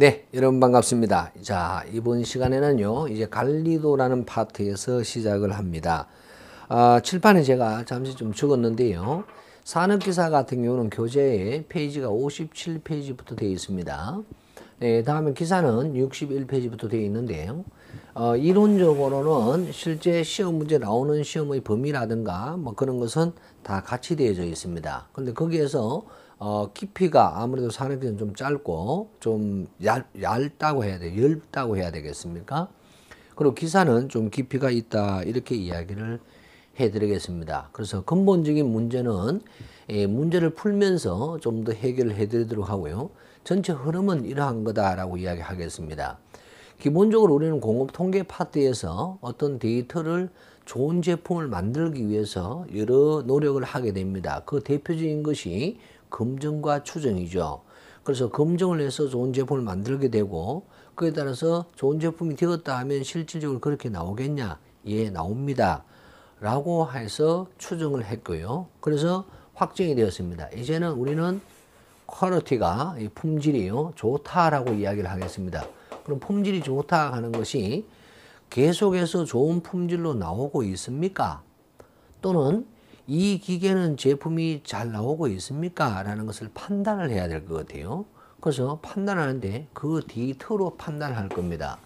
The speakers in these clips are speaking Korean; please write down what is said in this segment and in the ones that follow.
네, 여러분 반갑습니다. 자, 이번 시간에는요, 이제 갈리도라는 파트에서 시작을 합니다. 아, 칠판에 제가 잠시 좀 적었는데요. 산업기사 같은 경우는 교재에 페이지가 57페이지부터 되어 있습니다. 네, 다음에 기사는 61페이지부터 되어 있는데요. 어, 이론적으로는 실제 시험 문제 나오는 시험의 범위라든가 뭐 그런 것은 다 같이 되어져 있습니다. 근데 거기에서 어, 깊이가 아무래도 산업기는 좀 짧고 좀 얇, 얇다고 해야 돼 얇다고 해야 되겠습니까? 그리고 기사는 좀 깊이가 있다 이렇게 이야기를 해드리겠습니다. 그래서 근본적인 문제는 예, 문제를 풀면서 좀 더 해결해드리도록 하고요. 전체 흐름은 이러한 거다라고 이야기하겠습니다. 기본적으로 우리는 공업 통계 파트에서 어떤 데이터를 좋은 제품을 만들기 위해서 여러 노력을 하게 됩니다. 그 대표적인 것이 검증과 추정이죠. 그래서 검증을 해서 좋은 제품을 만들게 되고 그에 따라서 좋은 제품이 되었다 하면 실질적으로 그렇게 나오겠냐? 예, 나옵니다. 라고 해서 추정을 했고요. 그래서 확정이 되었습니다. 이제는 우리는 퀄리티가 품질이요 좋다라고 이야기를 하겠습니다. 그럼 품질이 좋다 하는 것이 계속해서 좋은 품질로 나오고 있습니까? 또는 이 기계는 제품이 잘 나오고 있습니까? 라는 것을 판단을 해야 될 것 같아요. 그래서 판단하는데 그 데이터로 판단할 겁니다.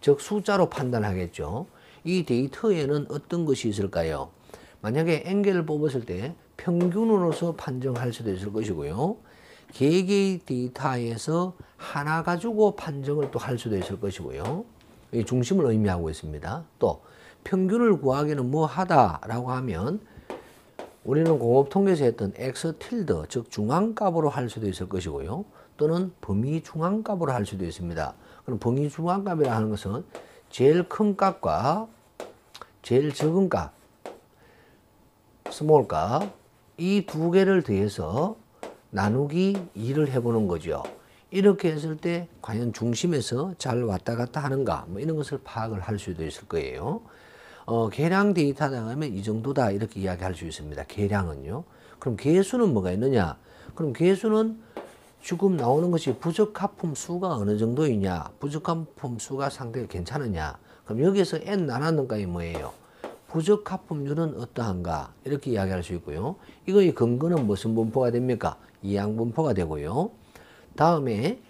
즉 숫자로 판단하겠죠. 이 데이터에는 어떤 것이 있을까요? 만약에 엔겔을 뽑았을 때 평균으로서 판정할 수도 있을 것이고요. 개개의 데이터에서 하나 가지고 판정을 또 할 수도 있을 것이고요. 중심을 의미하고 있습니다. 또 평균을 구하기는 뭐 하다라고 하면 우리는 공업 통계에서 했던 x 틸드 즉 중앙값으로 할 수도 있을 것이고요. 또는 범위 중앙값으로 할 수도 있습니다. 그럼 범위 중앙값이라 하는 것은 제일 큰 값과 제일 적은 값, 스몰 값, 이 두 개를 더해서 나누기 2를 해보는 거죠. 이렇게 했을 때 과연 중심에서 잘 왔다 갔다 하는가 뭐 이런 것을 파악을 할 수도 있을 거예요. 어, 계량 데이터 나하면이 정도다 이렇게 이야기할 수 있습니다. 계량은요. 그럼 개수는 뭐가 있느냐? 그럼 개수는 지금 나오는 것이 부적합품 수가 어느 정도이냐? 부적합품 수가 상당히 괜찮으냐? 그럼 여기서 n 나눴는가이 뭐예요? 부적합품률은 어떠한가? 이렇게 이야기할 수 있고요. 이거의 근거는 무슨 분포가 됩니까? 이항 분포가 되고요. 다음에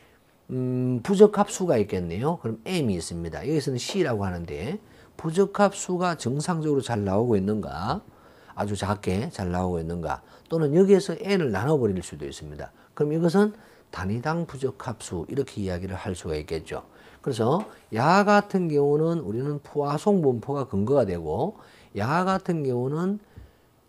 음, 부적합수가 있겠네요. 그럼 m이 있습니다. 여기서는 c라고 하는데 부적합 수가 정상적으로 잘 나오고 있는가 아주 작게 잘 나오고 있는가 또는 여기에서 n을 나눠버릴 수도 있습니다. 그럼 이것은 단위당 부적합수 이렇게 이야기를 할 수가 있겠죠. 그래서 야 같은 경우는 우리는 포화송 분포가 근거가 되고 야 같은 경우는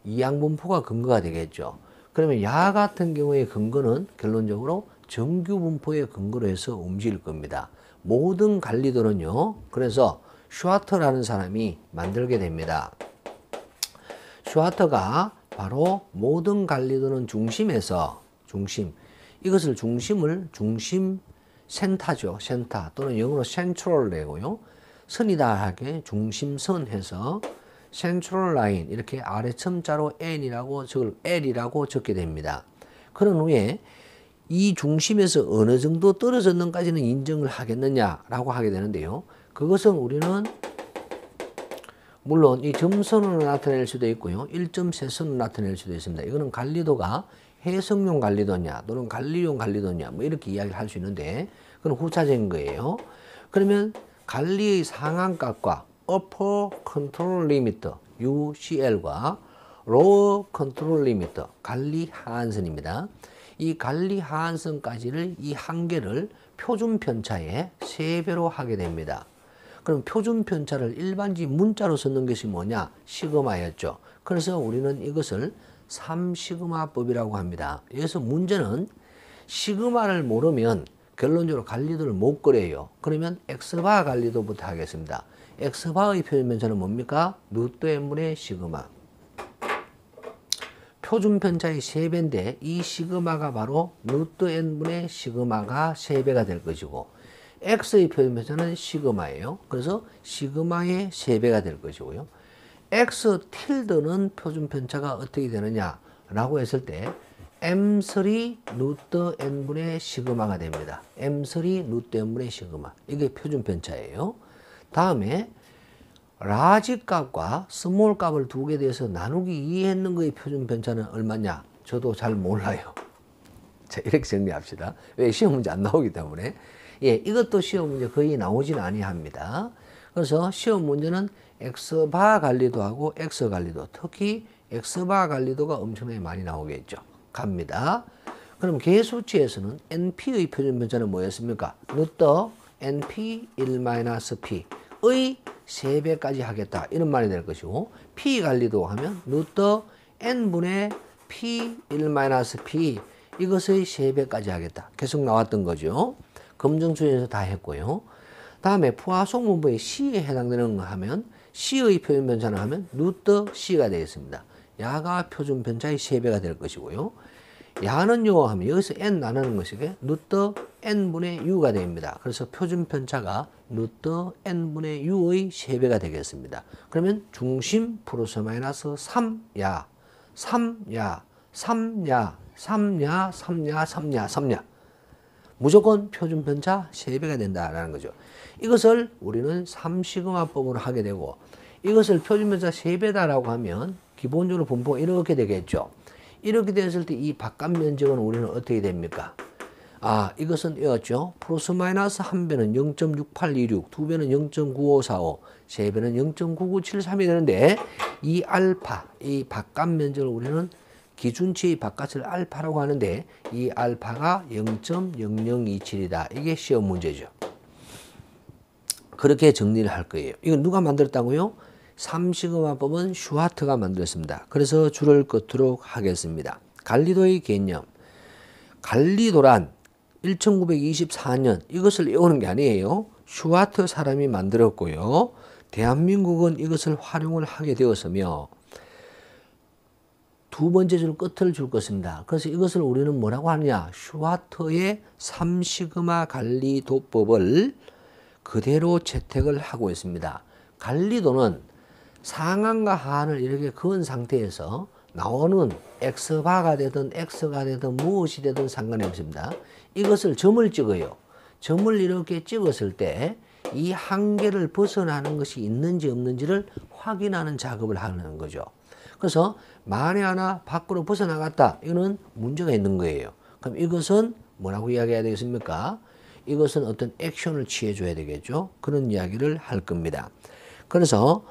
이양 분포가 근거가 되겠죠. 그러면 야 같은 경우의 근거는 결론적으로 정규 분포의 근거로 해서 움직일 겁니다. 모든 관리도는요. 그래서 슈아터라는 사람이 만들게 됩니다. 슈아터가 바로 모든 관리도는 중심에서 중심 이것을 중심을 중심 센터죠. 센터 또는 영어로 센트럴이고요. 선이다 하게 중심선 해서 센트럴 라인 이렇게 아래 첨자로 N이라고 적을 L이라고 적게 됩니다. 그런 후에 이 중심에서 어느 정도 떨어졌는까지는 인정을 하겠느냐라고 하게 되는데요. 그것은 우리는 물론 이 점선으로 나타낼 수도 있고요. 1 3선으로 나타낼 수도 있습니다. 이거는 관리도가 해석용 관리도냐 또는 관리용 관리도냐 뭐 이렇게 이야기를 할 수 있는데 그건 후차적인 거예요. 그러면 관리의 상한값과 upper control limit UCL과 lower control limit 관리 하한선입니다. 이 관리 하한선까지를 이 한계를 표준 편차의 세배로 하게 됩니다. 그럼 표준 편차를 일반지 문자로 쓰는 것이 뭐냐? 시그마였죠. 그래서 우리는 이것을 3시그마법이라고 합니다. 여기서 문제는 시그마를 모르면 결론적으로 관리도를 못 그려요. 그러면 엑바 관리도부터 하겠습니다. 엑바의 표준편차는 뭡니까? 루트 n 의 시그마. 표준편차의 3배인데 이 시그마가 바로 루트 n분의 시그마가 3배가 될 것이고 x의 표현에서는 시그마예요. 그래서 시그마의 3배가 될 것이고요. x 틸드는 표준 편차가 어떻게 되느냐라고 했을 때 m3 루트 n분의 시그마가 됩니다. m3 루트 n분의 시그마. 이게 표준 편차예요. 다음에 라지 값과 스몰 값을 두 개 대해서 나누기 2 했는 거의 표준 편차는 얼마냐? 저도 잘 몰라요. 자, 이렇게 정리합시다. 왜 시험 문제 안 나오기 때문에. 예, 이것도 시험 문제 거의 나오진 아니합니다. 그래서 시험 문제는 엑스바 관리도하고 엑스 관리도, 특히 엑스바 관리도가 엄청나게 많이 나오겠죠. 갑니다. 그럼 개수치에서는 NP의 표준 변차는 뭐였습니까? 루터 NP1-P의 3배까지 하겠다. 이런 말이 될 것이고 P 관리도 하면 루터 N분의 P1-P 이것의 3배까지 하겠다. 계속 나왔던 거죠. 검증조에서 다 했고요. 다음에 포화속문법의 C에 해당되는 거 하면 C의 표준 변차를 하면 루트 C가 되겠습니다. 야가 표준 변차의 3배가 될 것이고요. 야는 요하면 여기서 n 나누는 것이 루트 n분의 u가 됩니다. 그래서 표준 편차가 루트 n분의 u의 3배가 되겠습니다. 그러면 중심 플러스 마이너스 3야, 3야, 3야, 3야, 3야, 3야, 3야. 무조건 표준 편차 3배가 된다라는 거죠. 이것을 우리는 3시그마법으로 하게 되고 이것을 표준 편차 3배다라고 하면 기본적으로 분포가 이렇게 되겠죠. 이렇게 됐을 때 이 바깥 면적은 우리는 어떻게 됩니까? 아, 이것은 이었죠. 플러스 마이너스 1배는 0.6826, 2배는 0.9545, 3배는 0.9973이 되는데 이 알파, 이 바깥 면적을 우리는 기준치 바깥을 알파라고 하는데 이 알파가 0.0027이다. 이게 시험 문제죠. 그렇게 정리를 할 거예요. 이건 누가 만들었다고요? 3시그마법은 슈하트가 만들었습니다. 그래서 줄을 긋도록 하겠습니다. 갈리도의 개념. 갈리도란 1924년 이것을 외우는 게 아니에요. 슈하트 사람이 만들었고요. 대한민국은 이것을 활용을 하게 되었으며 두 번째 줄 끝을 줄 것입니다. 그래서 이것을 우리는 뭐라고 하느냐? 슈와터의 삼시그마 관리 도법을 그대로 채택을 하고 있습니다. 관리도는 상한과 하한을 이렇게 그은 상태에서 나오는 X바가 되든 X가 되든 무엇이 되든 상관이 없습니다. 이것을 점을 찍어요. 점을 이렇게 찍었을 때 이 한계를 벗어나는 것이 있는지 없는지를 확인하는 작업을 하는 거죠. 그래서 만에 하나 밖으로 벗어나갔다. 이거는 문제가 있는 거예요. 그럼 이것은 뭐라고 이야기해야 되겠습니까? 이것은 어떤 액션을 취해줘야 되겠죠. 그런 이야기를 할 겁니다. 그래서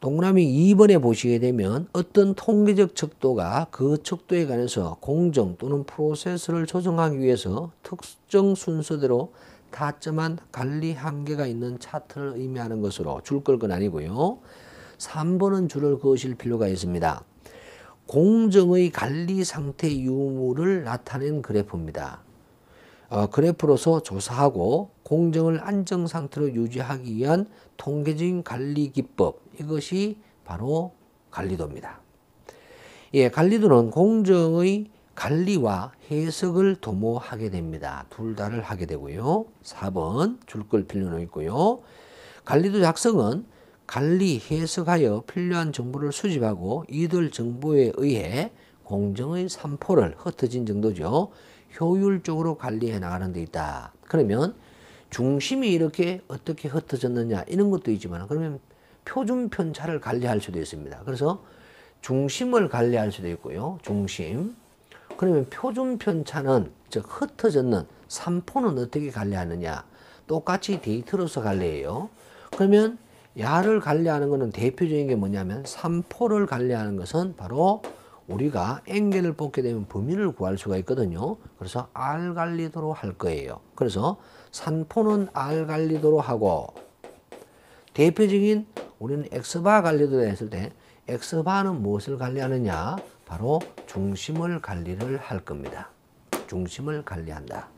동그라미 2번에 보시게 되면 어떤 통계적 척도가 그 척도에 관해서 공정 또는 프로세스를 조정하기 위해서 특정 순서대로 타점한 관리 한계가 있는 차트를 의미하는 것으로 줄 걸 건 아니고요. 3번은 줄을 그으실 필요가 있습니다. 공정의 관리 상태 유무를 나타낸 그래프입니다. 어, 그래프로서 조사하고 공정을 안정 상태로 유지하기 위한 통계적인 관리 기법 이것이 바로 관리도입니다. 예, 관리도는 공정의 관리와 해석을 도모하게 됩니다. 둘 다를 하게 되고요. 4번 줄글 필요는 있고요. 관리도 작성은 관리, 해석하여 필요한 정보를 수집하고 이들 정보에 의해 공정의 삼포를 흩어진 정도죠. 효율적으로 관리해 나가는 데 있다. 그러면 중심이 이렇게 어떻게 흩어졌느냐 이런 것도 있지만 그러면 표준 편차를 관리할 수도 있습니다. 그래서 중심을 관리할 수도 있고요. 중심. 그러면 표준 편차는 즉 흩어졌는 삼포는 어떻게 관리하느냐. 똑같이 데이터로서 관리해요. 그러면 야를 관리하는 것은 대표적인 게 뭐냐면 삼포를 관리하는 것은 바로 우리가 앵겔을 뽑게 되면 범위를 구할 수가 있거든요. 그래서 알관리도로할 거예요. 그래서 산포는 알관리도로 하고 대표적인 우리는 엑스바 관리도로 했을 때 엑스바는 무엇을 관리하느냐? 바로 중심을 관리를 할 겁니다. 중심을 관리한다.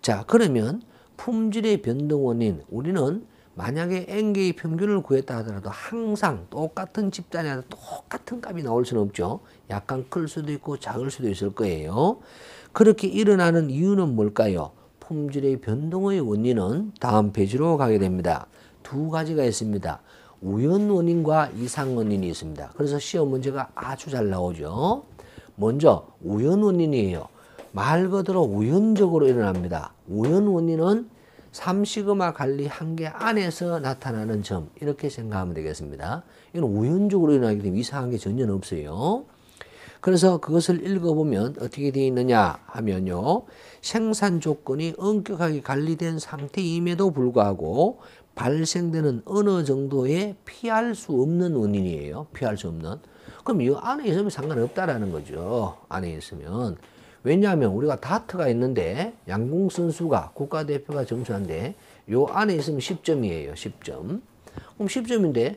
자 그러면 품질의 변동 원인 우리는 만약에 N개의 평균을 구했다 하더라도 항상 똑같은 집단에서 똑같은 값이 나올 수는 없죠. 약간 클 수도 있고 작을 수도 있을 거예요. 그렇게 일어나는 이유는 뭘까요? 품질의 변동의 원인은 다음 페이지로 가게 됩니다. 두 가지가 있습니다. 우연 원인과 이상 원인이 있습니다. 그래서 시험 문제가 아주 잘 나오죠. 먼저 우연 원인이에요. 말 그대로 우연적으로 일어납니다. 우연 원인은 삼시그마 관리 한계 안에서 나타나는 점 이렇게 생각하면 되겠습니다. 이건 우연적으로 일어나기 때문에 이상한 게 전혀 없어요. 그래서 그것을 읽어보면 어떻게 되어 있느냐 하면요. 생산 조건이 엄격하게 관리된 상태임에도 불구하고 발생되는 어느 정도의 피할 수 없는 원인이에요. 피할 수 없는. 그럼 이 안에 있으면 상관없다라는 거죠. 안에 있으면. 왜냐하면 우리가 다트가 있는데 양궁 선수가 국가대표가 점수한데 요 안에 있으면 10점이에요. 10점. 그럼 10점인데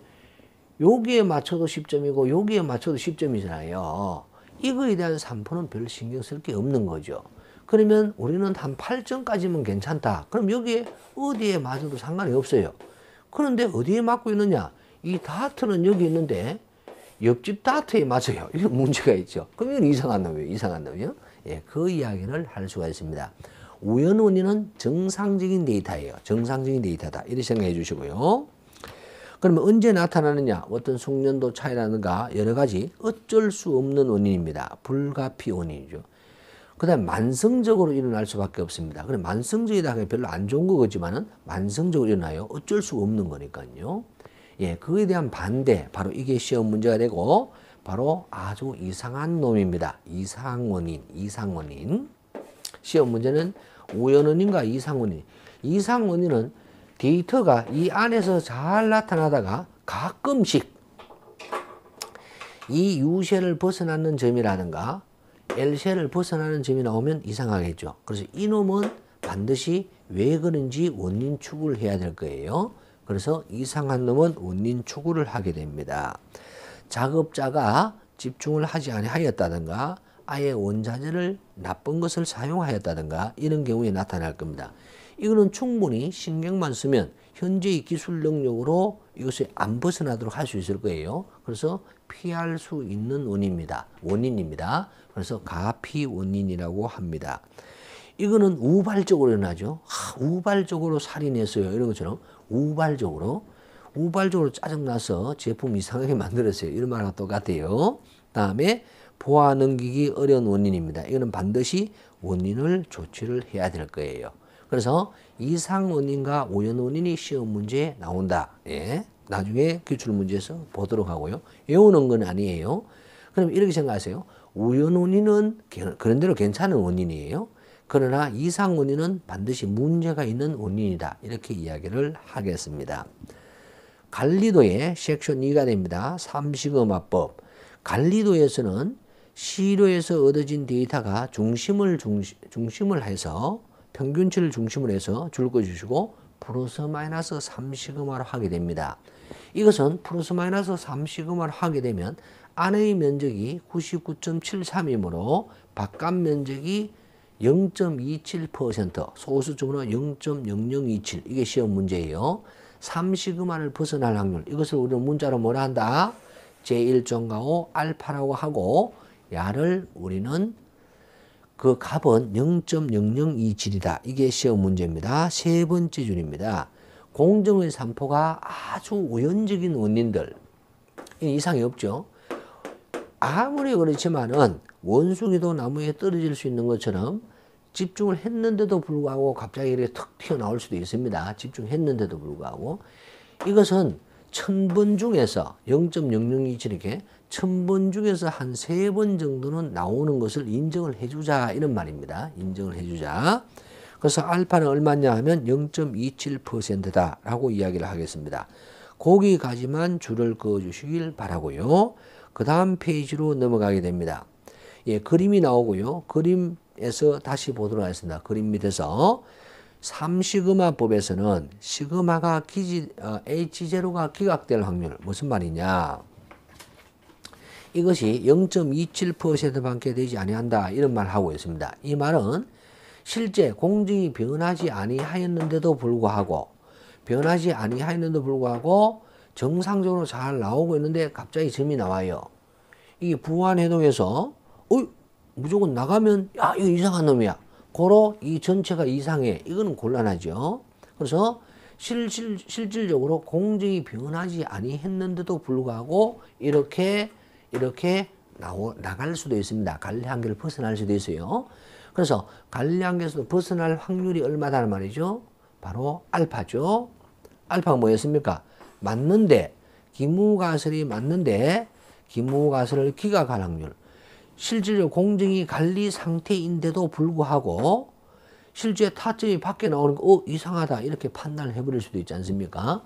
여기에 맞춰도 10점이고 여기에 맞춰도 10점이잖아요. 이거에 대한 3%는 별 신경 쓸 게 없는 거죠. 그러면 우리는 한 8점까지면 괜찮다. 그럼 여기에 어디에 맞아도 상관이 없어요. 그런데 어디에 맞고 있느냐? 이 다트는 여기 있는데 옆집 다트에 맞아요. 이거 문제가 있죠. 그럼 이건 이상한 놈이에요. 이상한 놈이요. 에 예, 그 이야기를 할 수가 있습니다. 우연 원인은 정상적인 데이터예요. 정상적인 데이터다. 이렇게 생각해 주시고요. 그러면 언제 나타나느냐? 어떤 숙련도 차이라든가 여러 가지 어쩔 수 없는 원인입니다. 불가피 원인이죠. 그다음 만성적으로 일어날 수밖에 없습니다. 그럼 만성적이다 하면 별로 안 좋은 거겠지만은 만성적으로 일어나요. 어쩔 수 없는 거니까요. 예, 그에 대한 반대, 바로 이게 시험 문제가 되고 바로 아주 이상한 놈입니다. 이상원인, 이상원인. 시험 문제는 우연원인가 이상원인. 이상원인은 데이터가 이 안에서 잘 나타나다가 가끔씩 이 U셀을 벗어나는 점이라든가 L셀을 벗어나는 점이 나오면 이상하겠죠. 그래서 이놈은 반드시 왜 그런지 원인 추구를 해야 될 거예요. 그래서 이상한 놈은 원인 추구를 하게 됩니다. 작업자가 집중을 하지 아니하였다든가 아예 원자재를 나쁜 것을 사용하였다든가 이런 경우에 나타날 겁니다. 이거는 충분히 신경만 쓰면 현재의 기술 능력으로 이것을안 벗어나도록 할 수 있을 거예요. 그래서 피할 수 있는 원인입니다. 원인입니다. 그래서 가피 원인이라고 합니다. 이거는 우발적으로 일어나죠. 아, 우발적으로 살인했어요. 이런 것처럼 우발적으로 우발적으로 짜증나서 제품 이상하게 만들었어요. 이런 말과 똑같아요. 다음에 보아 넘기기 어려운 원인입니다. 이거는 반드시 원인을 조치를 해야 될 거예요. 그래서 이상 원인과 오연 원인이 시험 문제에 나온다. 예. 나중에 기출 문제에서 보도록 하고요. 외우는 건 아니에요. 그럼 이렇게 생각하세요. 우연 원인은 그런대로 괜찮은 원인이에요. 그러나 이상 원인은 반드시 문제가 있는 원인이다. 이렇게 이야기를 하겠습니다. 갈리도의 섹션 2가 됩니다. 삼식음화법. 갈리도에서는 시로에서 얻어진 데이터가 중심을 중시, 중심을 해서 평균치를 중심으로 해서 줄거주시고 플러스 마이너스 3시그마를 하게 됩니다. 이것은 플러스 마이너스 3시그마를 하게 되면 안의 면적이 99.73이므로 바깥 면적이 0.27% 소수점으로 0.0027 이게 시험 문제예요. 3 0만을 벗어날 확률. 이것을 우리는 문자로 뭐라 한다? 제1종과5 알파라고 하고 야를 우리는 그 값은 0.002질이다. 이게 시험 문제입니다. 세 번째 줄입니다. 공정의 산포가 아주 우연적인 원인들. 이상이 없죠. 아무리 그렇지만은 원숭이도 나무에 떨어질 수 있는 것처럼 집중을 했는데도 불구하고 갑자기 이렇게 턱 튀어나올 수도 있습니다. 집중했는데도 불구하고. 이것은 천번 중에서 0.002 이렇게 천번 중에서 한 세 번 정도는 나오는 것을 인정을 해주자 이런 말입니다. 인정을 해주자. 그래서 알파는 얼마냐 하면 0.27%다 라고 이야기를 하겠습니다. 거기가지만 줄을 그어주시길 바라고요. 그 다음 페이지로 넘어가게 됩니다. 예, 그림이 나오고요. 그림 에서 다시 보도록 하겠습니다. 그림 밑에서 3시그마법에서는 시그마가 기지, 어, H0가 기각될 확률 무슨 말이냐 이것이 0.27% 밖에 되지 아니한다 이런 말 하고 있습니다. 이 말은 실제 공정이 변하지 아니하였는데도 불구하고 변하지 아니하였는데도 불구하고 정상적으로 잘 나오고 있는데 갑자기 점이 나와요. 이게 부안해동에서 어? 무조건 나가면 야 이거 이상한 놈이야. 고로 이 전체가 이상해. 이거는 곤란하죠. 그래서 실질, 실질적으로 공정이 변하지 아니했는데도 불구하고 이렇게 이렇게 나오, 나갈 수도 있습니다. 관리 한계를 벗어날 수도 있어요. 그래서 관리 한계에서 벗어날 확률이 얼마다는 말이죠. 바로 알파죠. 알파가 뭐였습니까? 맞는데 기무가설이 맞는데 기무가설을 기각할 확률. 실질적 공정이 관리 상태인데도 불구하고 실제 타점이 밖에 나오는 거, 어, 이상하다. 이렇게 판단을 해버릴 수도 있지 않습니까?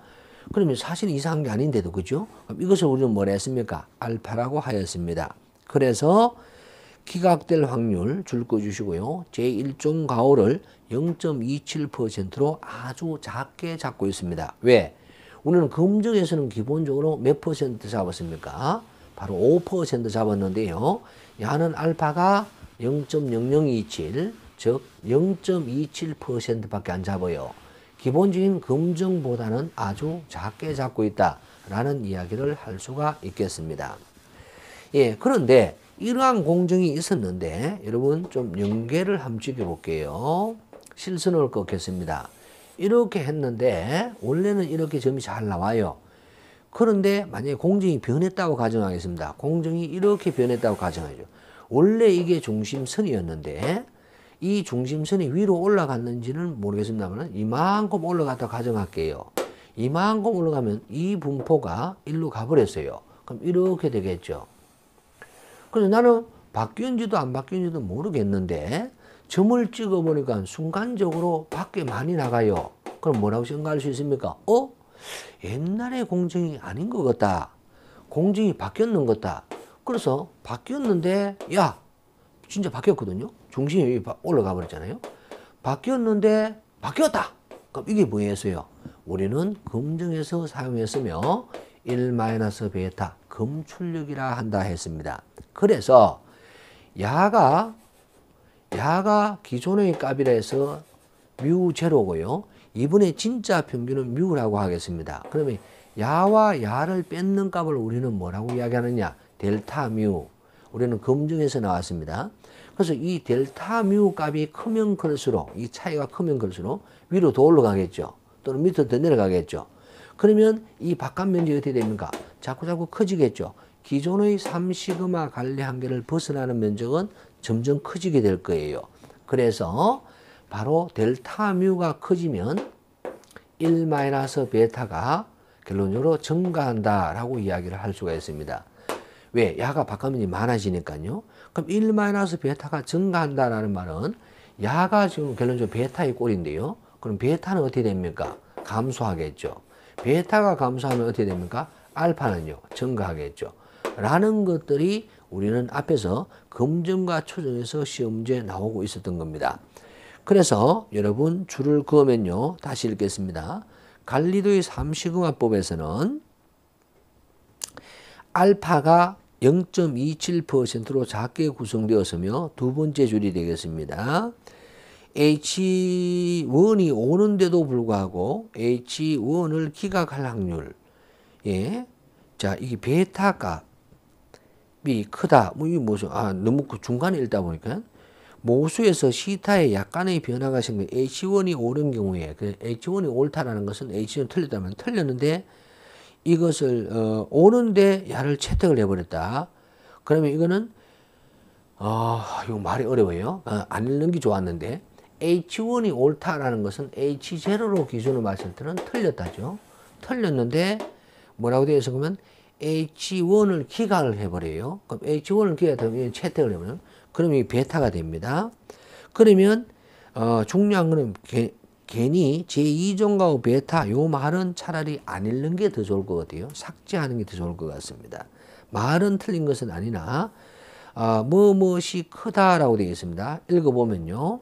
그러면 사실 이상한 게 아닌데도, 그죠? 이것을 우리는 뭐라 했습니까? 알파라고 하였습니다. 그래서 기각될 확률 줄거 주시고요. 제1종 가오를 0.27%로 아주 작게 잡고 있습니다. 왜? 우리는 검증에서는 기본적으로 몇 퍼센트 잡았습니까? 바로 5% 잡았는데요. 야는 알파가 0.0027, 즉 0.27%밖에 안 잡아요. 기본적인 검정보다는 아주 작게 잡고 있다라는 이야기를 할 수가 있겠습니다. 예, 그런데 이러한 공정이 있었는데 여러분 좀 연계를 한번 찍어볼게요. 실선을 꺾겠습니다. 이렇게 했는데 원래는 이렇게 점이 잘 나와요. 그런데 만약에 공정이 변했다고 가정하겠습니다. 공정이 이렇게 변했다고 가정하죠. 원래 이게 중심선이었는데 이 중심선이 위로 올라갔는지는 모르겠습니다만 이만큼 올라갔다 가정할게요. 이만큼 올라가면 이 분포가 일로 가버렸어요. 그럼 이렇게 되겠죠. 그래서 나는 바뀌었는지도 안 바뀌었는지도 모르겠는데 점을 찍어보니까 순간적으로 밖에 많이 나가요. 그럼 뭐라고 생각할 수 있습니까? 어? 옛날의 공정이 아닌 것 같다. 공정이 바뀌었는 것 같다. 그래서 바뀌었는데 야 진짜 바뀌었거든요. 중심이 여기 올라가 버렸잖아요. 바뀌었는데 바뀌었다. 그럼 이게 뭐였어요? 우리는 검정에서 사용했으며 1-베타 검출력이라 한다 했습니다. 그래서 야가 야가 기존의 값이라 해서 뮤 제로고요. 이분의 진짜 평균은 뮤라고 하겠습니다. 그러면 야와 야를 뺏는 값을 우리는 뭐라고 이야기하느냐? 델타 뮤. 우리는 검증에서 나왔습니다. 그래서 이 델타 뮤 값이 크면 클수록 이 차이가 크면 클수록 위로 더 올라가겠죠. 또는 밑으로 더 내려가겠죠. 그러면 이 바깥 면적이 어떻게 됩니까? 자꾸자꾸 커지겠죠. 기존의 3시그마 관리 한계를 벗어나는 면적은 점점 커지게 될 거예요. 그래서 바로 델타뮤가 커지면 1 마이너스 베타가 결론적으로 증가한다라고 이야기를 할 수가 있습니다. 왜? 야가 바깥면이 많아지니까요. 그럼 1 마이너스 베타가 증가한다라는 말은 야가 지금 결론적으로 베타의 꼴인데요. 그럼 베타는 어떻게 됩니까? 감소하겠죠. 베타가 감소하면 어떻게 됩니까? 알파는요. 증가하겠죠. 라는 것들이 우리는 앞에서 검증과 초정에서 시험제 나오고 있었던 겁니다. 그래서 여러분 줄을 그으면요. 다시 읽겠습니다. 갈리도의 삼시금화법에서는 알파가 0.27%로 작게 구성되었으며 두 번째 줄이 되겠습니다. H1이 오는데도 불구하고 H1을 기각할 확률. 예. 자, 이게 베타값이 크다. 뭐, 이 무슨, 아, 너무 그 중간에 읽다 보니까 모수에서 시타에 약간의 변화가 생기면 H1이 옳은 경우에 그 H1이 옳다라는 것은 H1이 틀렸다면 틀렸는데 이것을 어, 오는데 야를 채택을 해버렸다. 그러면 이거는 어, 이거 말이 어려워요. 어, 안 읽는 게 좋았는데 H1이 옳다라는 것은 H0로 기준을 으 봤을 때는 틀렸다죠. 틀렸는데 뭐라고 되어 있으면 H1을 기각을 해버려요. 그럼 H1을 기각하면 채택을 해버려요. 그럼 이 베타가 됩니다. 그러면 어, 중요한 거는 게, 괜히 제2종과 베타 요 말은 차라리 안 읽는 게 더 좋을 것 같아요. 삭제하는 게 더 좋을 것 같습니다. 말은 틀린 것은 아니나 아, 뭐뭇이 크다라고 되어 있습니다. 읽어보면요.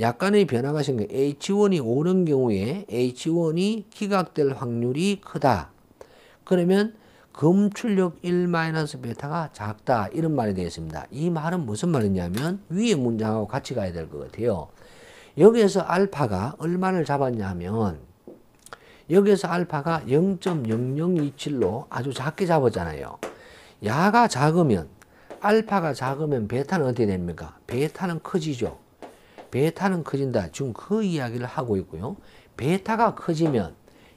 약간의 변화가 생겨 H1이 오는 경우에 H1이 기각될 확률이 크다. 그러면 검출력 1-베타가 작다 이런 말이 되겠습니다. 이 말은 무슨 말이냐면 위의 문장하고 같이 가야 될 것 같아요. 여기에서 알파가 얼마를 잡았냐 면 여기에서 알파가 0.0027로 아주 작게 잡았잖아요. 야가 작으면 알파가 작으면 베타는 어떻게 됩니까? 베타는 커지죠. 베타는 커진다. 지금 그 이야기를 하고 있고요. 베타가 커지면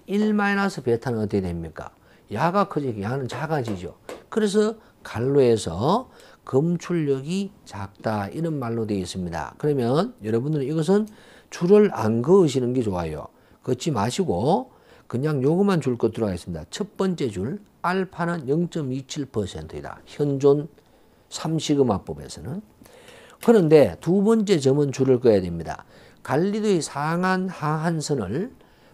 1-베타는 어떻게 됩니까? 야가 커지게 야는 작아지죠. 그래서 갈로에서 검출력이 작다 이런 말로 되어 있습니다. 그러면 여러분들은 이것은 줄을 안 그으시는 게 좋아요. 걷지 마시고 그냥 요것만 줄 것 들어가겠습니다. 첫 번째 줄 알파는 0.27%이다. 현존 3시그마법에서는 그런데 두 번째 점은 줄을 꺼야 됩니다. 갈리도의 상한 하한선을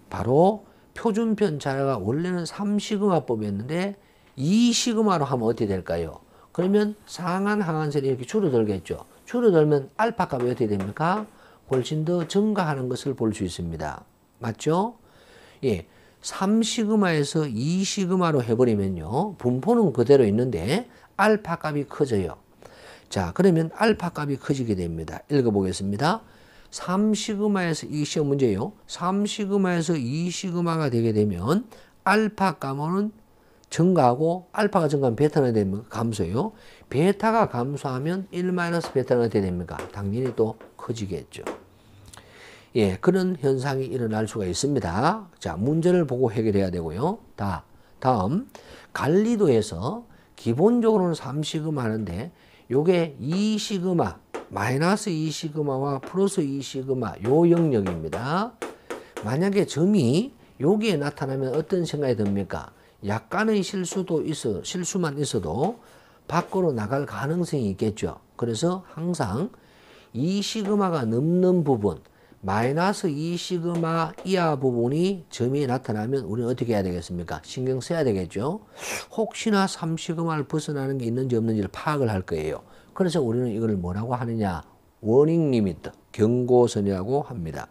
바로 표준 편차가 원래는 3시그마법이었는데 2시그마로 하면 어떻게 될까요? 그러면 상한 하한선이 이렇게 줄어들겠죠. 줄어들면 알파 값이 어떻게 됩니까? 훨씬 더 증가하는 것을 볼 수 있습니다. 맞죠? 예. 3시그마에서 2시그마로 해버리면요. 분포는 그대로 있는데 알파 값이 커져요. 자, 그러면 알파 값이 커지게 됩니다. 읽어보겠습니다. 3시그마에서 이 시험 문제예요. 3시그마에서 2시그마가 되게 되면 알파 가마는 증가하고 알파가 증가하면 베타는 되니감소해요 베타가 감소하면 1-베타는 마이너스 어떻게 됩니까? 당연히 또 커지겠죠. 예, 그런 현상이 일어날 수가 있습니다. 자, 문제를 보고 해결해야 되고요. 다, 다음 갈리도에서 기본적으로는 3시그마하는데 요게 2시그마 마이너스 2시그마와 플러스 2시그마 요 영역입니다. 만약에 점이 여기에 나타나면 어떤 생각이 듭니까? 약간의 실수도 있어 실수만 있어도 밖으로 나갈 가능성이 있겠죠. 그래서 항상 2시그마가 넘는 부분 마이너스 2시그마 이하 부분이 점이 나타나면 우리는 어떻게 해야 되겠습니까? 신경 써야 되겠죠. 혹시나 3시그마를 벗어나는 게 있는지 없는지를 파악을 할 거예요. 그래서 우리는 이걸 뭐라고 하느냐? 워닝 리미터 경고선이라고 합니다.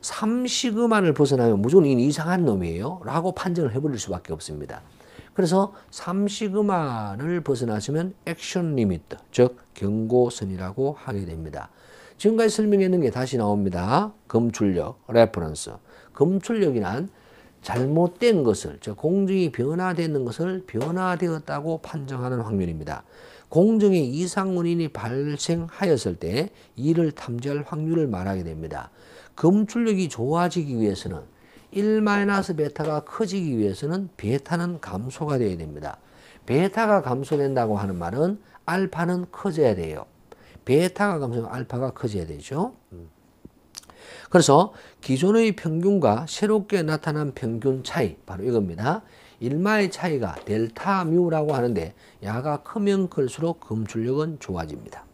삼시그만을 벗어나면 무조건 이 이상한 놈이에요. 라고 판정을 해버릴 수밖에 없습니다. 그래서 삼시그만을 벗어나시면 액션 리미트, 즉 경고선이라고 하게 됩니다. 지금까지 설명했는 게 다시 나옵니다. 검출력, 레퍼런스. 검출력이란 잘못된 것을, 즉 공중이 변화되는 것을 변화되었다고 판정하는 확률입니다. 공정의 이상 원인이 발생하였을 때 이를 탐지할 확률을 말하게 됩니다. 검출력이 좋아지기 위해서는 1-베타가 커지기 위해서는 베타는 감소가 되어야 됩니다. 베타가 감소된다고 하는 말은 알파는 커져야 돼요. 베타가 감소하면 알파가 커져야 되죠. 음. 그래서 기존의 평균과 새롭게 나타난 평균 차이 바로 이겁니다. 일말의 차이가 델타 뮤라고 하는데 야가 크면 클수록 검출력은 좋아집니다.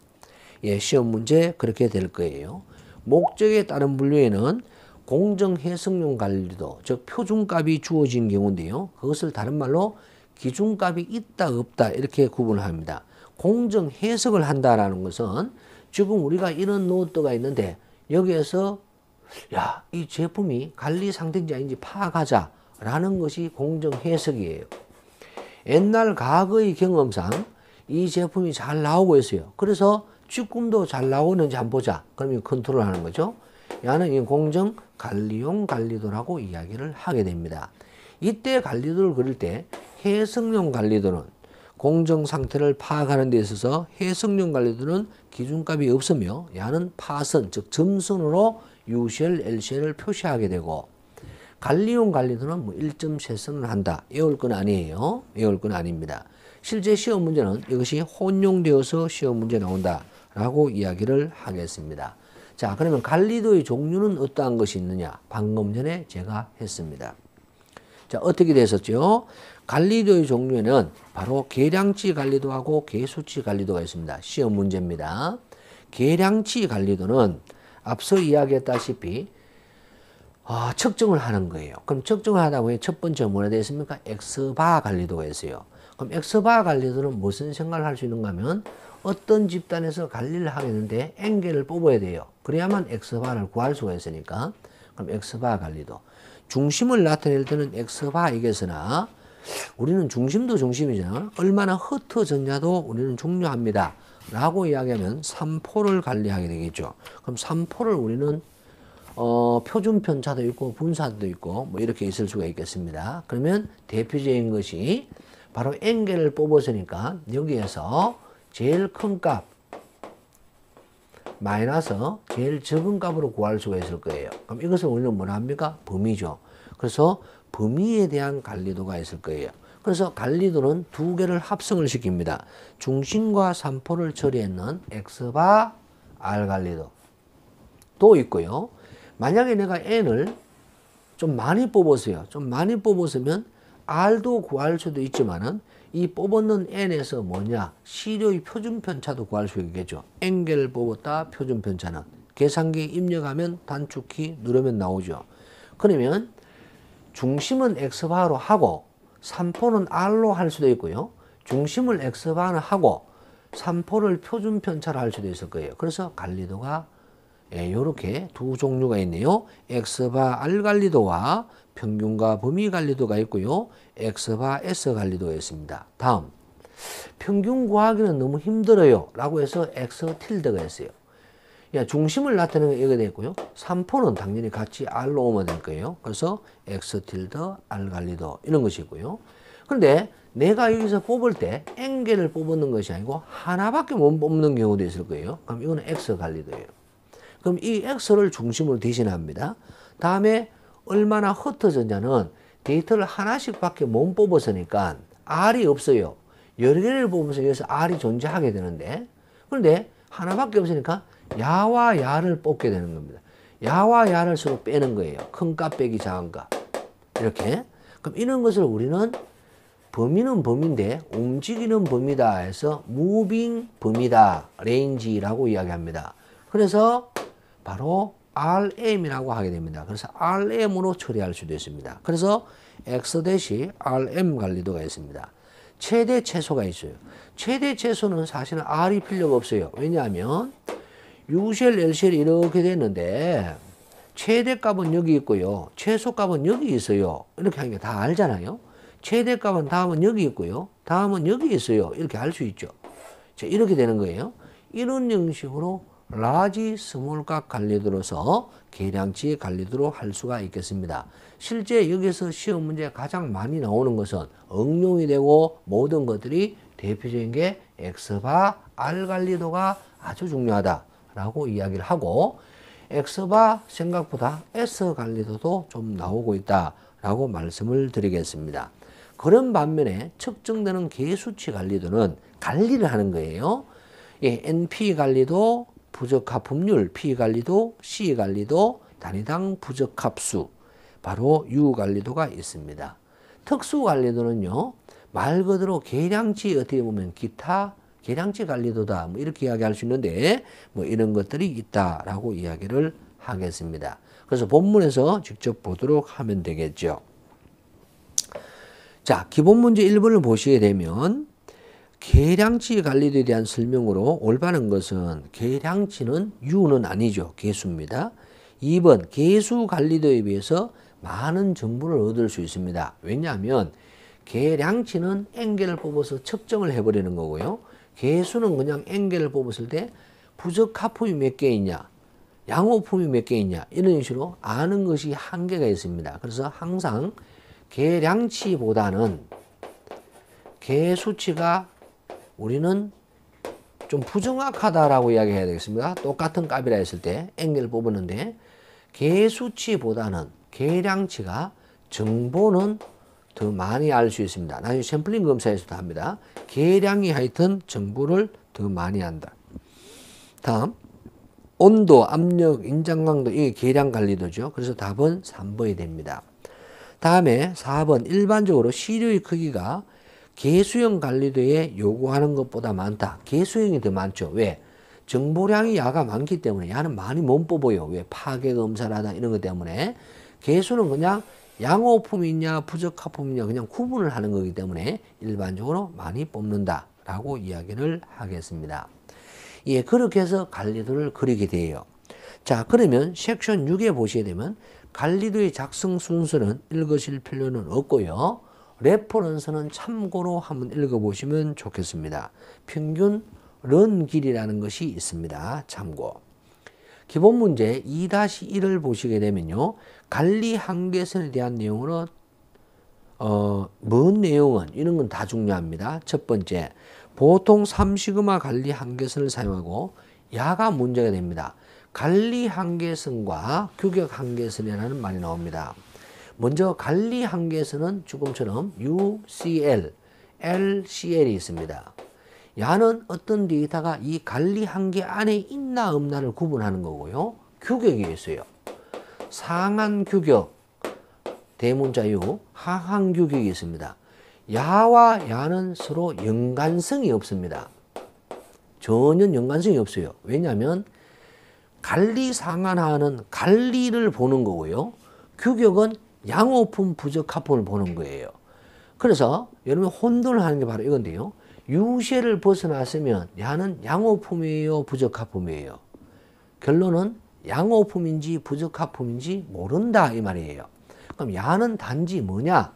예, 시험 문제 그렇게 될 거예요. 목적에 따른 분류에는 공정 해석용 관리도 즉 표준값이 주어진 경우인데요. 그것을 다른 말로 기준값이 있다 없다 이렇게 구분합니다. 공정 해석을 한다라는 것은 지금 우리가 이런 노트가 있는데 여기에서 야이 제품이 관리 상태인지 아닌지 파악하자 라는 것이 공정 해석이에요. 옛날 과거의 경험상 이 제품이 잘 나오고 있어요. 그래서 쭈꿈도 잘 나오는지 한번 보자. 그러면 컨트롤 하는 거죠. 야는 공정 관리용 관리도라고 이야기를 하게 됩니다. 이때 관리도를 그릴 때 해석용 관리도는 공정 상태를 파악하는 데 있어서 해석용 관리도는 기준값이 없으며 야는 파선 즉 점선으로 UCL, LCL을 표시하게 되고 갈리움관리도는뭐1 3선을 한다. 외울 건 아니에요. 외울 건 아닙니다. 실제 시험 문제는 이것이 혼용되어서 시험 문제 나온다. 라고 이야기를 하겠습니다. 자, 그러면 갈리도의 종류는 어떠한 것이 있느냐? 방금 전에 제가 했습니다. 자, 어떻게 됐었죠? 갈리도의 종류에는 바로 계량치 갈리도하고 계수치 갈리도가 있습니다. 시험 문제입니다. 계량치 갈리도는 앞서 이야기했다시피 아, 측정을 하는 거예요. 그럼 측정을 하다 보니 첫 번째 뭐가 되어 있습니까? 엑스바 관리도가 있어요. 그럼 엑스바 관리도는 무슨 생각을 할 수 있는가 하면 어떤 집단에서 관리를 하겠는데 엔개를 뽑아야 돼요. 그래야만 엑스바를 구할 수가 있으니까. 그럼 엑스바 관리도. 중심을 나타낼 때는 엑스바 이겠으나 우리는 중심도 중심이잖아. 얼마나 흩어졌냐도 우리는 중요합니다. 라고 이야기하면 삼포를 관리하게 되겠죠. 그럼 삼포를 우리는 어, 표준 편차도 있고 분산도 있고 뭐 이렇게 있을 수가 있겠습니다. 그러면 대표적인 것이 바로 n개를 뽑았으니까 여기에서 제일 큰 값 마이너스 제일 적은 값으로 구할 수가 있을 거예요. 그럼 이것은 우리는 뭐합니까? 범위죠. 그래서 범위에 대한 관리도가 있을 거예요. 그래서 관리도는 두 개를 합성을 시킵니다. 중심과 산포를 처리했는 X바 R 관리도 또 있고요. 만약에 내가 N을 좀 많이 뽑으세요. 좀 많이 뽑으시면 R도 구할 수도 있지만은 이 뽑았는 N에서 뭐냐? 시료의 표준 편차도 구할 수 있겠죠. N개를 뽑았다 표준 편차는. 계산기 입력하면 단축키 누르면 나오죠. 그러면 중심은 X바로 하고 삼포는 R로 할 수도 있고요. 중심을 X바로 하고 삼포를 표준 편차로 할 수도 있을 거예요. 그래서 관리도가 이렇게 예, 두 종류가 있네요. X바 R 관리도와 평균과 범위 관리도가 있고요. X바 S 관리도가 있습니다. 다음. 평균 구하기는 너무 힘들어요. 라고 해서 X 틸드가 있어요. 야, 예, 중심을 나타내는 게 여기 되어 고요 3포는 당연히 같이 R로 오면 될 거예요. 그래서 X 틸드, R 관리도 이런 것이고요. 그런데 내가 여기서 뽑을 때 N개를 뽑는 것이 아니고 하나밖에 못 뽑는 경우도 있을 거예요. 그럼 이거는 X 관리도예요. 그럼 이엑 x를 중심으로 대신합니다. 다음에 얼마나 흩어졌냐는 데이터를 하나씩밖에 못 뽑았으니까 r이 없어요. 여러 개를 뽑으면서 여기서 r이 존재하게 되는데 그런데 하나밖에 없으니까 야와 야를 뽑게 되는 겁니다. 야와 야를 서로 빼는 거예요. 큰 값 빼기 작은 값. 이렇게. 그럼 이런 것을 우리는 범위는 범위인데 움직이는 범위다 해서 m o 범위다. r a n 라고 이야기합니다. 그래서 바로 RM이라고 하게 됩니다. 그래서 RM으로 처리할 수도 있습니다. 그래서 X 대시 RM 관리도가 있습니다. 최대 최소가 있어요. 최대 최소는 사실은 R이 필요가 없어요. 왜냐하면 u c l c 이 이렇게 됐는데 최대 값은 여기 있고요. 최소 값은 여기 있어요. 이렇게 하는 게다 알잖아요. 최대 값은 다음은 여기 있고요. 다음은 여기 있어요. 이렇게 알 수 있죠. 자, 이렇게 되는 거예요. 이런 형식으로 라지 스몰과 관리들로서 계량치 관리도로할 수가 있겠습니다. 실제 여기서 시험 문제 가장 많이 나오는 것은 응용이 되고 모든 것들이 대표적인 게 X바 R 갈리도가 아주 중요하다라고 이야기를 하고 X바 생각보다 S 갈리도도 좀 나오고 있다라고 말씀을 드리겠습니다. 그런 반면에 측정되는 개수치 관리도는 관리를 하는 거예요. 예, NP 관리도 부적합법률 P관리도, C관리도, 단위당 부적합수, 바로 U관리도가 있습니다. 특수관리도는요, 말 그대로 계량치 어떻게 보면 기타 계량치 관리도다 뭐 이렇게 이야기할 수 있는데 뭐 이런 것들이 있다라고 이야기를 하겠습니다. 그래서 본문에서 직접 보도록 하면 되겠죠. 자, 기본 문제 1번을 보시게 되면 계량치 관리에 대한 설명으로 올바른 것은 계량치는 유는 아니죠. 개수입니다. 2번 개수 관리도에 비해서 많은 정보를 얻을 수 있습니다. 왜냐하면 계량치는 앵겔를 뽑아서 측정을 해버리는 거고요. 개수는 그냥 앵겔를 뽑았을 때 부적합품이 몇 개 있냐 양호품이 몇 개 있냐 이런 식으로 아는 것이 한계가 있습니다. 그래서 항상 계량치보다는 개수치가 우리는 좀 부정확하다라고 이야기해야 되겠습니다. 똑같은 값이라 했을 때 앵겔 뽑았는데 개수치보다는 개량치가 정보는 더 많이 알 수 있습니다. 나중에 샘플링 검사에서도 합니다. 계량이 하여튼 정보를 더 많이 안다. 다음 온도, 압력, 인장강도 이게 계량 관리도죠. 그래서 답은 3번이 됩니다. 다음에 4번 일반적으로 시료의 크기가 개수형 관리도에 요구하는 것보다 많다. 개수형이 더 많죠. 왜? 정보량이 야가 많기 때문에 야는 많이 못 뽑아요. 왜? 파괴 검사라다 이런 것 때문에. 개수는 그냥 양호품이냐 부적합품이냐 그냥 구분을 하는 거기 때문에 일반적으로 많이 뽑는다. 라고 이야기를 하겠습니다. 예, 그렇게 해서 관리도를 그리게 돼요. 자, 그러면 섹션 6에 보시게 되면 관리도의 작성 순서는 읽으실 필요는 없고요. 레퍼런스는 참고로 한번 읽어보시면 좋겠습니다. 평균 런 길이라는 것이 있습니다. 참고. 기본 문제 2-1을 보시게 되면요. 관리 한계선에 대한 내용으로 어, 뭔 내용은 이런 건 다 중요합니다. 첫 번째, 보통 3시그마 관리 한계선을 사용하고 야가 문제가 됩니다. 관리 한계선과 규격 한계선이라는 말이 나옵니다. 먼저 관리 항계에서는 조금처럼 UCL, LCL이 있습니다. 야는 어떤 데이터가 이 갈리 한계 안에 있나 없나를 구분하는 거고요. 규격이 있어요. 상한 규격, 대문자유, 하한 규격이 있습니다. 야와 야는 서로 연관성이 없습니다. 전혀 연관성이 없어요. 왜냐하면 갈리 상한하는 갈리를 보는 거고요. 규격은 양호품 부적합품을 보는 거예요. 그래서 여러분 혼돈을 하는 게 바로 이건데요. 유죄를 벗어났으면 야는 양호품이에요, 부적합품이에요. 결론은 양호품인지 부적합품인지 모른다 이 말이에요. 그럼 야는 단지 뭐냐?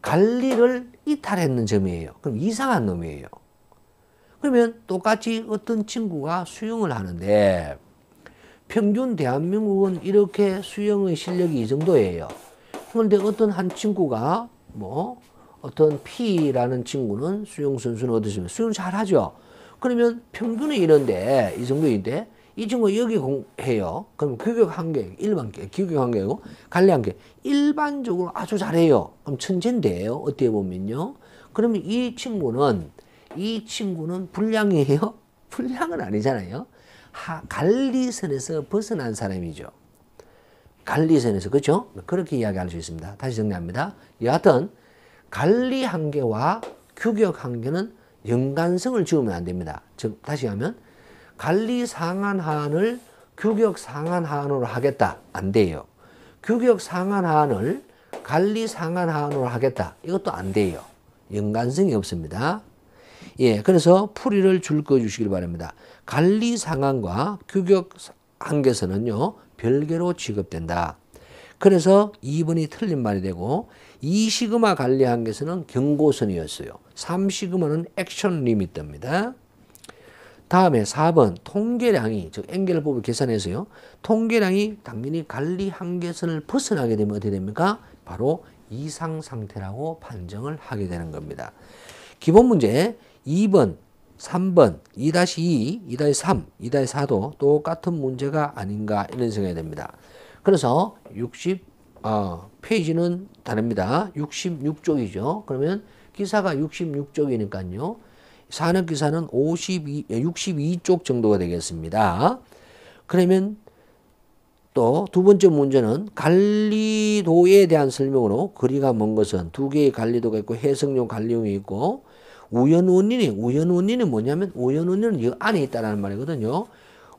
관리를 이탈했는 점이에요. 그럼 이상한 놈이에요. 그러면 똑같이 어떤 친구가 수영을 하는데 평균 대한민국은 이렇게 수영의 실력이 이 정도예요. 그런데 어떤 한 친구가 뭐 어떤 P라는 친구는 수영 선수는 어떠시면 수영 잘하죠. 그러면 평균이 이런데 이 정도인데 이 친구 여기 공해요. 그럼 규격 한 개, 일반 개, 규격 한 개고 관리 한 개. 일반적으로 아주 잘해요. 그럼 천재인데요. 어떻게 보면요. 그러면 이 친구는 이 친구는 불량이에요? 불량은 아니잖아요. 하, 관리선에서 벗어난 사람이죠. 관리선에서 그렇죠? 그렇게 이야기할 수 있습니다. 다시 정리합니다. 여하튼 관리 한계와 규격 한계는 연관성을 지우면 안 됩니다. 즉 다시 하면 관리 상한 하을 규격 상한 하으로 하겠다. 안 돼요. 규격 상한 하을 관리 상한 하으로 하겠다. 이것도 안 돼요. 연관성이 없습니다. 예, 그래서 풀이를 줄 거주시길 바랍니다. 관리 상황과 규격 한계선은요 별개로 취급된다. 그래서 2번이 틀린 말이 되고 2시그마 관리 한계에서 경고선이었어요. 3시그마는 액션 리미트입니다. 다음에 4번 통계량이 즉 엔겔법을 계산해서요. 통계량이 당연히 관리 한계선을 벗어나게 되면 어떻게 됩니까? 바로 이상 상태라고 판정을 하게 되는 겁니다. 기본 문제 2번 3번 2-2, 2-3, 2-4도 똑같은 문제가 아닌가 이런 생각이 됩니다. 그래서 60 어, 페이지는 다릅니다. 66쪽이죠. 그러면 기사가 66쪽이니까요. 산업 기사는 52, 62쪽 예, 정도가 되겠습니다. 그러면 또 두 번째 문제는 관리도에 대한 설명으로 거리가 먼 것은 두 개의 관리도가 있고 해석용 관리용이 있고 우연원인이 우연원인이 뭐냐면 우연원인은 이 안에 있다는 말이거든요.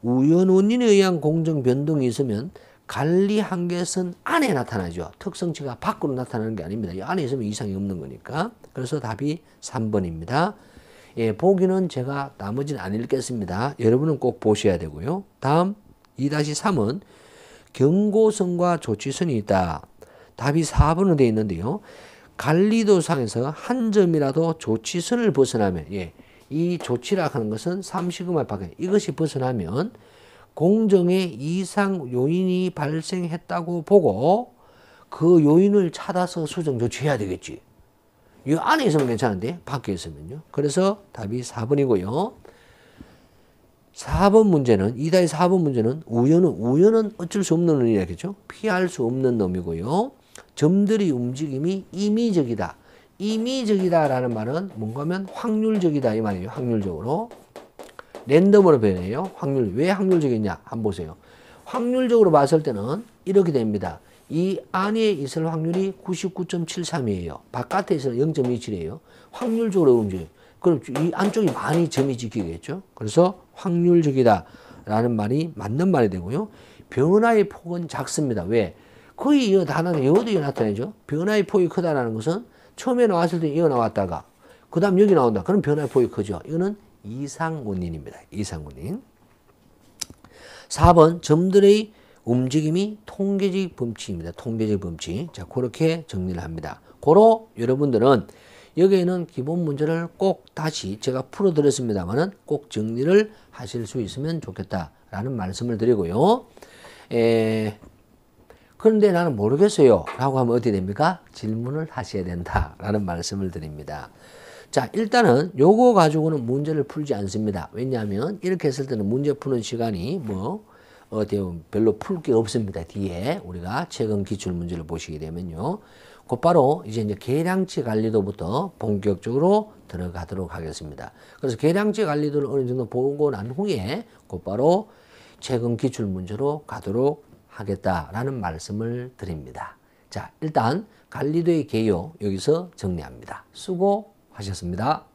우연원인에 의한 공정 변동이 있으면 관리 한계선 안에 나타나죠. 특성치가 밖으로 나타나는 게 아닙니다. 이 안에 있으면 이상이 없는 거니까. 그래서 답이 3번입니다. 예, 보기는 제가 나머지는 안 읽겠습니다. 여러분은 꼭 보셔야 되고요. 다음 2-3은 경고선과 조치선이 있다. 답이 4번으로 되어 있는데요. 갈리도상에서 한 점이라도 조치선을 벗어나면 예, 이 조치라 하는 것은 삼시금을 밖에 이것이 벗어나면 공정에 이상 요인이 발생했다고 보고 그 요인을 찾아서 수정 조치해야 되겠지. 이 안에 있으면 괜찮은데 밖에 있으면요. 그래서 답이 4번이고요. 4번 문제는 이다의 4번 문제는 우연은 우연은 어쩔 수 없는 놈이겠죠. 피할 수 없는 놈이고요. 점들의 움직임이 임의적이다. 임의적이다라는 말은 뭔가면 확률적이다 이 말이에요. 확률적으로 랜덤으로 변해요. 확률 왜 확률적이냐 한번 보세요. 확률적으로 봤을 때는 이렇게 됩니다. 이 안에 있을 확률이 99.73이에요. 바깥에 있을 0.27이에요. 확률적으로 움직여요. 그럼 이 안쪽이 많이 점이 지키겠죠. 그래서 확률적이다라는 말이 맞는 말이 되고요. 변화의 폭은 작습니다. 왜? 그에 이어 하나는 영어도 이어 나타내죠. 변화의 폭이 크다는 것은 처음에 나왔을 때 이어 나왔다가 그 다음 여기 나온다. 그럼 변화의 폭이 크죠. 이거는 이상운인입니다. 이상운인. 4번 점들의 움직임이 통계적 범칙입니다. 통계적 범칙. 자 그렇게 정리를 합니다. 고로 여러분들은 여기에는 기본 문제를 꼭 다시 제가 풀어드렸습니다만은 꼭 정리를 하실 수 있으면 좋겠다라는 말씀을 드리고요. 에, 그런데 나는 모르겠어요. 라고 하면 어디 됩니까? 질문을 하셔야 된다라는 말씀을 드립니다. 자, 일단은 요거 가지고는 문제를 풀지 않습니다. 왜냐하면 이렇게 했을 때는 문제 푸는 시간이 뭐, 어, 별로 풀 게 없습니다. 뒤에 우리가 최근 기출문제를 보시게 되면요. 곧바로 이제 이제 계량치 관리도부터 본격적으로 들어가도록 하겠습니다. 그래서 계량치 관리도를 어느 정도 보고 난 후에 곧바로 최근 기출문제로 가도록 하겠다라는 말씀을 드립니다. 자, 일단 갈리도의 개요 여기서 정리합니다. 수고하셨습니다.